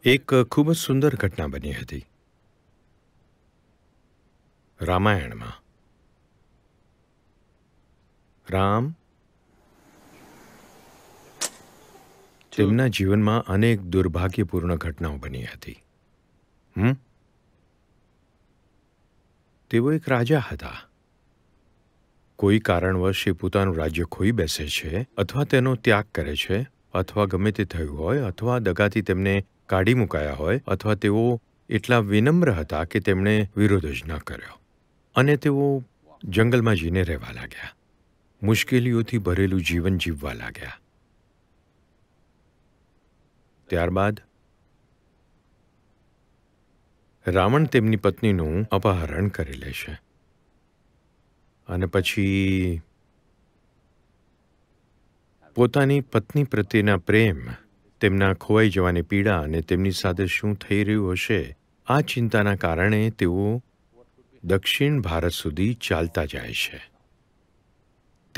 એક ખૂબ જ સુંદર ઘટના બની હતી રામાયણમાં રામ તેમના જીવનમાં અનેક દુર્ભાગ્યપૂર્ણ ઘટનાઓ બની હતી હમ તેઓ એક રાજા હતા કોઈ કારણવશ એ પોતાનું રાજ્ય ખોઈ બેસે છે અથવા તેનો ત્યાગ કરે છે અથવા ગમે તે થયું હોય અથવા દગાથી તેમને કાઢી મુકાયા હોય અથવા તેઓ એટલા વિનમ્ર હતા કે તેમણે વિરોધ જ ન કર્યો અને તેઓ જંગલમાં જઈને રહેવા લાગ્યા મુશ્કેલીઓથી ભરેલું જીવન જીવવા લાગ્યા ત્યારબાદ રાવણ તેમની પત્નીનું અપહરણ કરી લે છે અને પછી પોતાની પત્ની પ્રત્યેના પ્રેમ તેમના ખોવાઈ જવાની પીડા અને તેમની સાથે શું થઈ રહ્યું હશે આ ચિંતાના કારણે તેઓ દક્ષિણ ભારત સુધી ચાલતા જાય છે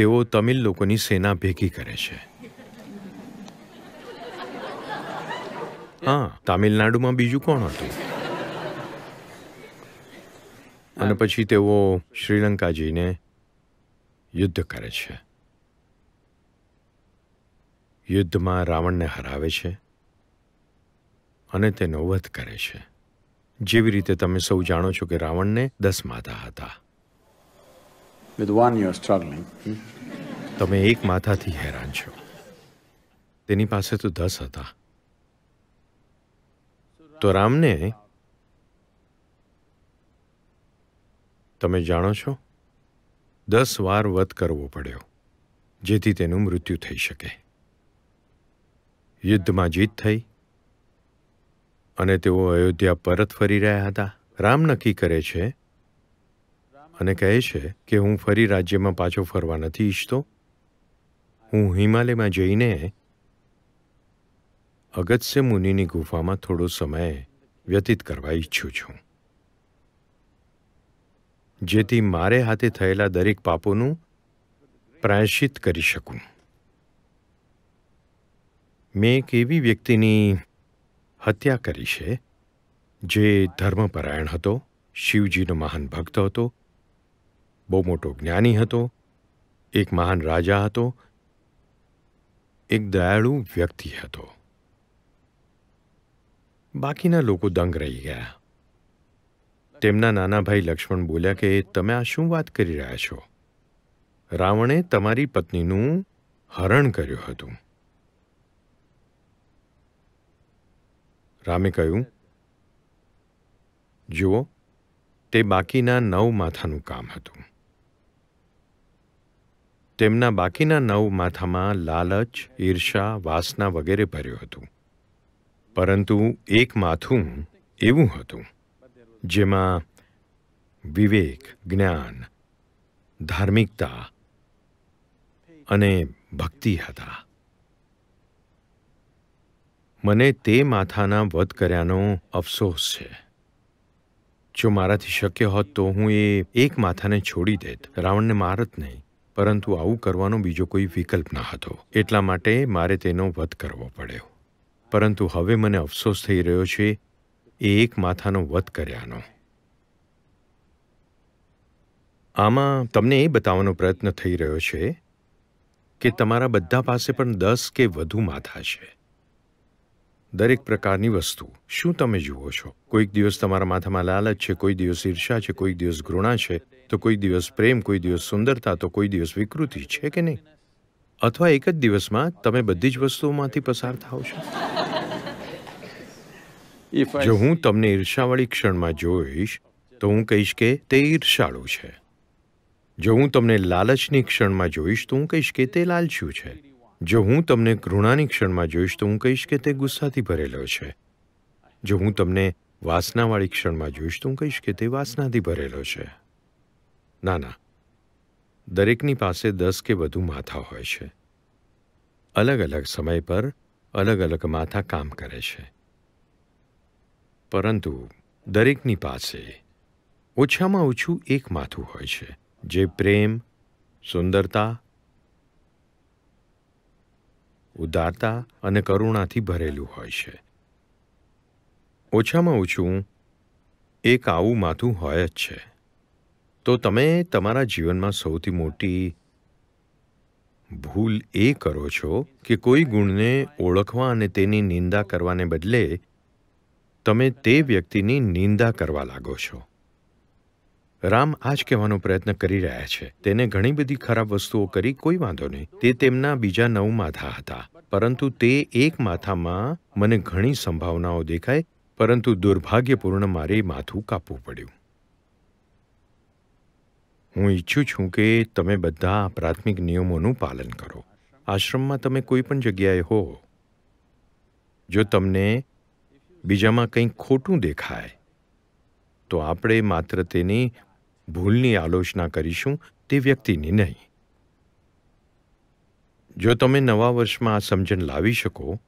તેઓ તમિલ લોકોની સેના ભેગી કરે છે હા તામિલનાડુમાં બીજું કોણ હતું અને પછી તેઓ શ્રીલંકા જઈને યુદ્ધ કરે છે યુદ્ધમાં રાવણને હરાવે છે અને તેનો વધ કરે છે જેવી રીતે તમે સૌ જાણો છો કે રાવણને દસ માથા હતા hmm? તમે એક માથાથી હેરાન છો તેની પાસે તો દસ હતા તો રામને તમે જાણો છો દસ વાર વધ કરવો પડ્યો જેથી તેનું મૃત્યુ થઈ શકે યુદ્ધમાં જીત થઈ અને તેઓ અયોધ્યા પરત ફરી રહ્યા હતા રામ નક્કી કરે છે અને કહે છે કે હું ફરી રાજ્યમાં પાછો ફરવા નથી ઈચ્છતો હું હિમાલયમાં જઈને અગત્ય મુનિની ગુફામાં થોડો સમય વ્યતીત કરવા ઈચ્છું છું જેથી મારે હાથે થયેલા દરેક પાપોનું પ્રાયશ્ચિત કરી શકું મેં એક એવી વ્યક્તિની હત્યા કરી છે જે ધર્મપરાયણ હતો શિવજીનો મહાન ભક્ત હતો બહુ મોટો જ્ઞાની હતો એક મહાન રાજા હતો એક દયાળુ વ્યક્તિ હતો બાકીના લોકો દંગ રહી ગયા તેમના નાના ભાઈ લક્ષ્મણ બોલ્યા કે તમે આ શું વાત કરી રહ્યા છો રાવણે તમારી પત્નીનું હરણ કર્યું હતું રામે કહ્યું જુઓ તે બાકીના નવ માથાનું કામ હતું તેમના બાકીના નવ માથામાં લાલચ ઈર્ષા વાસના વગેરે ભર્યું હતું પરંતુ એક માથું એવું હતું જેમાં વિવેક જ્ઞાન ધાર્મિકતા અને ભક્તિ હતા મને તે માથાના વધ કર્યાનો અફસોસ છે જો મારાથી શક્ય હોત તો હું એ એક માથાને છોડી દેત રાવણને મારત નહીં પરંતુ આવું કરવાનો બીજો કોઈ વિકલ્પ ન હતો એટલા માટે મારે તેનો વધ કરવો પડ્યો પરંતુ હવે મને અફસોસ થઈ રહ્યો છે એ એક માથાનો વધ કર્યાનો આમાં તમને એ બતાવવાનો પ્રયત્ન થઈ રહ્યો છે કે તમારા બધા પાસે પણ દસ કે વધુ માથા છે દરેક પ્રકારની વસ્તુ શું તમે જુઓ છો કોઈક દિવસ તમારા માથામાં લાલચ છે કોઈ દિવસ ઈર્ષા છે કોઈક દિવસ ઘૃણા છે તો કોઈ દિવસ પ્રેમ કોઈ દિવસ સુંદરતા તો કોઈ દિવસ વિકૃતિ છે કે નહીં અથવા એક જ દિવસમાં તમે બધી જ વસ્તુઓમાંથી પસાર થાવ છો જો હું તમને ઈર્ષાવાળી ક્ષણમાં જોઈશ તો હું કહીશ કે તે ઈર્ષાળુ છે જો હું તમને લાલચની ક્ષણમાં જોઈશ તો હું કહીશ કે તે લાલચું છે જો હું તમને ઘૃણાની ક્ષણમાં જોઈશ તો હું કહીશ કે તે ગુસ્સાથી ભરેલો છે જો હું તમને વાસનાવાળી ક્ષણમાં જોઈશ તો હું કહીશ કે તે વાસનાથી ભરેલો છે ના ના દરેકની પાસે દસ કે વધુ માથા હોય છે અલગ અલગ સમય પર અલગ અલગ માથા કામ કરે છે પરંતુ દરેકની પાસે ઓછામાં ઓછું એક માથું હોય છે જે પ્રેમ સુંદરતા ઉદારતા અને કરુણાથી ભરેલું હોય છે ઓછામાં ઓછું એક આવું માથું હોય જ છે તો તમે તમારા જીવનમાં સૌથી મોટી ભૂલ એ કરો છો કે કોઈ ગુણને ઓળખવા અને તેની નિંદા કરવાને બદલે તમે તે વ્યક્તિની નિંદા કરવા લાગો છો રામ આજ કહેવાનો પ્રયત્ન કરી રહ્યા છે તેને ઘણી બધી ખરાબ વસ્તુઓ કરી કોઈ વાંધો નહીં તે તેમના બીજા નવ માથા હતા પરંતુ તે એક માથામાં મને ઘણી સંભાવનાઓ દેખાય પરંતુ દુર્ભાગ્યપૂર્ણ મારે માથું કાપવું પડ્યું હું ઈચ્છું છું કે તમે બધા પ્રાથમિક નિયમોનું પાલન કરો આશ્રમમાં તમે કોઈ પણ જગ્યાએ હો જો તમને બીજામાં કંઈક ખોટું દેખાય તો આપણે માત્ર તેની ભૂલની આલોચના કરીશું તે વ્યક્તિની નહીં જો તમે નવા વર્ષમાં આ સમજણ લાવી શકો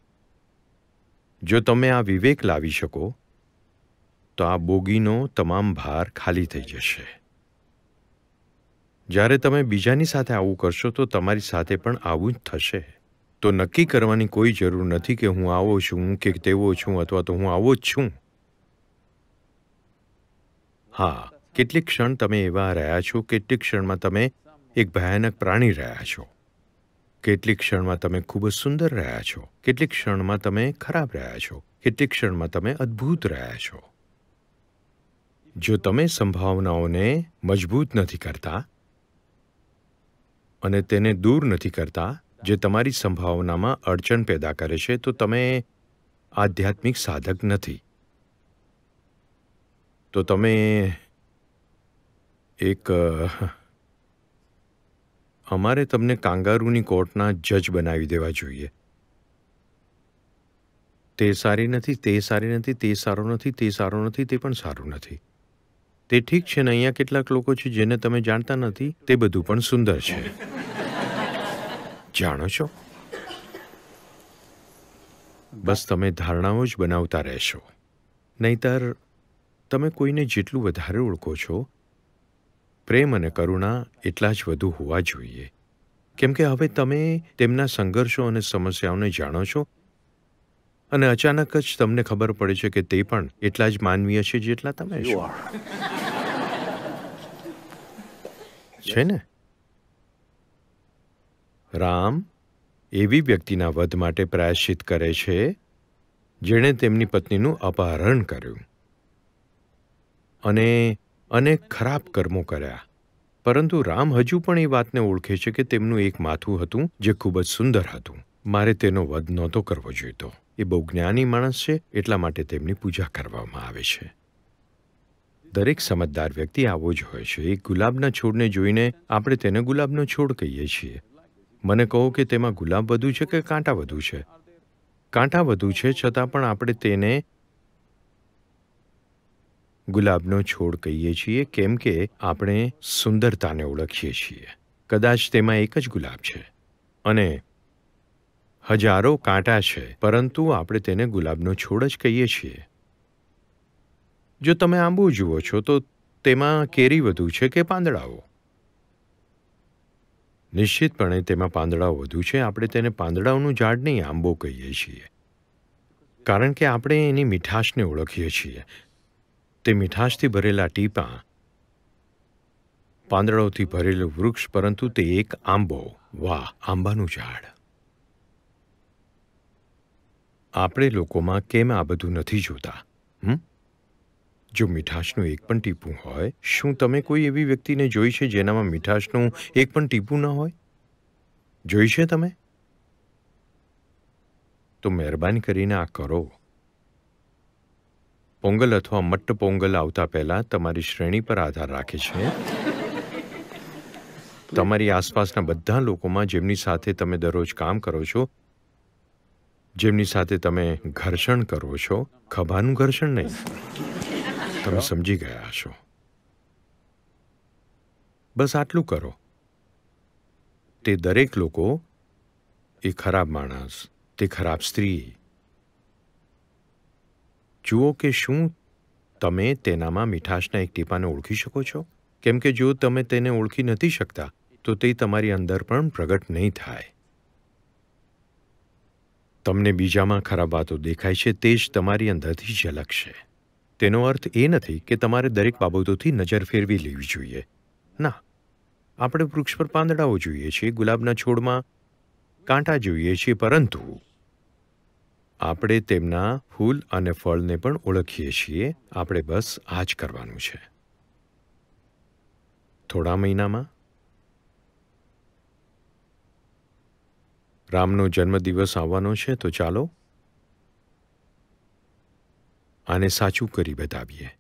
જો તમે આ વિવેક લાવી શકો તો આ બોગીનો તમામ ભાર ખાલી થઈ જશે જારે તમે બીજાની સાથે આવું કરશો તો તમારી સાથે પણ આવું જ થશે તો નક્કી કરવાની કોઈ જરૂર નથી કે હું આવો છું કે તેવો છું અથવા તો હું આવો છું હા કેટલીક ક્ષણ તમે એવા રહ્યા છો કેટલીક ક્ષણમાં તમે એક ભયાનક પ્રાણી રહ્યા છો કેટલીક ક્ષણમાં તમે ખૂબ જ સુંદર રહ્યા છો કેટલીક ક્ષણમાં તમે ખરાબ રહ્યા છો કેટલીક ક્ષણમાં તમે અદ્ભુત રહ્યા છો જો તમે સંભાવનાઓને મજબૂત નથી કરતા અને તેને દૂર નથી કરતા જે તમારી સંભાવનામાં અડચણ પેદા કરે છે તો તમે આધ્યાત્મિક સાધક નથી તો તમે એક અમારે તમને કાંગારૂની કોર્ટના જજ બનાવી દેવા જોઈએ તે સારી નથી તે સારી નથી તે સારો નથી તે સારો નથી તે પણ સારું નથી તે ઠીક છે ને અહીંયા કેટલાક લોકો છે જેને તમે જાણતા નથી તે બધું પણ સુંદર છે જાણો છો બસ તમે ધારણાઓ જ બનાવતા રહેશો નહીતર તમે કોઈને જેટલું વધારે ઓળખો છો પ્રેમ અને કરુણા એટલા જ વધુ હોવા જોઈએ કેમ કે હવે તમે તેમના સંઘર્ષો અને સમસ્યાઓને જાણો છો અને અચાનક જ તમને ખબર પડે છે કે તે પણ એટલા જ માનવીય છે જેટલા તમે છો છે ને રામ એવી વ્યક્તિના વધ માટે પ્રાયશ્ચિત કરે છે જેણે તેમની પત્નીનું અપહરણ કર્યું અને અને ખરાબ કર્મો કર્યા પરંતુ રામ હજુ પણ એ વાતને ઓળખે છે કે તેમનું એક માથું હતું જે ખૂબ જ સુંદર હતું મારે તેનો વધ નહોતો કરવો જોઈતો એ બહુ જ્ઞાની માણસ છે એટલા માટે તેમની પૂજા કરવામાં આવે છે દરેક સમજદાર વ્યક્તિ આવો જ હોય છે એક ગુલાબના છોડને જોઈને આપણે તેને ગુલાબનો છોડ કહીએ છીએ મને કહો કે તેમાં ગુલાબ વધુ છે કે કાંટા વધુ છે કાંટા વધુ છે છતાં પણ આપણે તેને ગુલાબનો છોડ કહીએ છીએ કેમ કે આપણે સુંદરતાને ઓળખીએ છીએ કદાચ તેમાં એક જ ગુલાબ છે અને હજારો કાંટા છે પરંતુ આપણે તેને ગુલાબનો છોડ જ કહીએ છીએ જો તમે આંબુ જુઓ છો તો તેમાં કેરી વધુ છે કે પાંદડાઓ નિશ્ચિતપણે તેમાં પાંદડાઓ વધુ છે આપણે તેને પાંદડાઓનું ઝાડ નહીં આંબો કહીએ છીએ કારણ કે આપણે એની મીઠાશને ઓળખીએ છીએ તે મીઠાશથી ભરેલા ટીપાં પાંદડાઓથી ભરેલું વૃક્ષ પરંતુ તે એક આંબો વાહ આંબાનું ઝાડ આપણે લોકોમાં કેમ આ બધું નથી જોતા હમ જો મીઠાશનું એક પણ ટીપું હોય શું તમે કોઈ એવી વ્યક્તિને જોઈ છે જેનામાં મીઠાશનું એક પણ ટીપું ન હોય જોઈ છે તમે તો મહેરબાની કરીને આ કરો પોંગલ અથવા મટ્ટ પોંગલ આવતા પહેલાં તમારી શ્રેણી પર આધાર રાખે છે તમારી આસપાસના બધા લોકોમાં જેમની સાથે તમે દરરોજ કામ કરો છો જેમની સાથે તમે ઘર્ષણ કરો છો ખભાનું ઘર્ષણ નહીં તમે સમજી ગયા છો બસ આટલું કરો તે દરેક લોકો એ ખરાબ માણસ તે ખરાબ સ્ત્રી જુઓ કે શું તમે તેનામાં મીઠાશના એક ટીપાને ઓળખી શકો છો કેમ કે જો તમે તેને ઓળખી નથી શકતા તો તે તમારી અંદર પણ પ્રગટ નહીં થાય તમને બીજામાં ખરાબ વાતો દેખાય છે તે જ તમારી અંદરથી ઝલકશે તેનો અર્થ એ નથી કે તમારે દરેક બાબતોથી નજર ફેરવી લેવી જોઈએ ના આપણે વૃક્ષ પર પાંદડાઓ જોઈએ છીએ ગુલાબના છોડમાં કાંટા જોઈએ છીએ પરંતુ આપણે તેમના ફૂલ અને ફળને પણ ઓળખીએ છીએ આપણે બસ આ જ કરવાનું છે થોડા મહિનામાં રામનો જન્મદિવસ આવવાનો છે તો ચાલો આને સાચું કરી બતાવીએ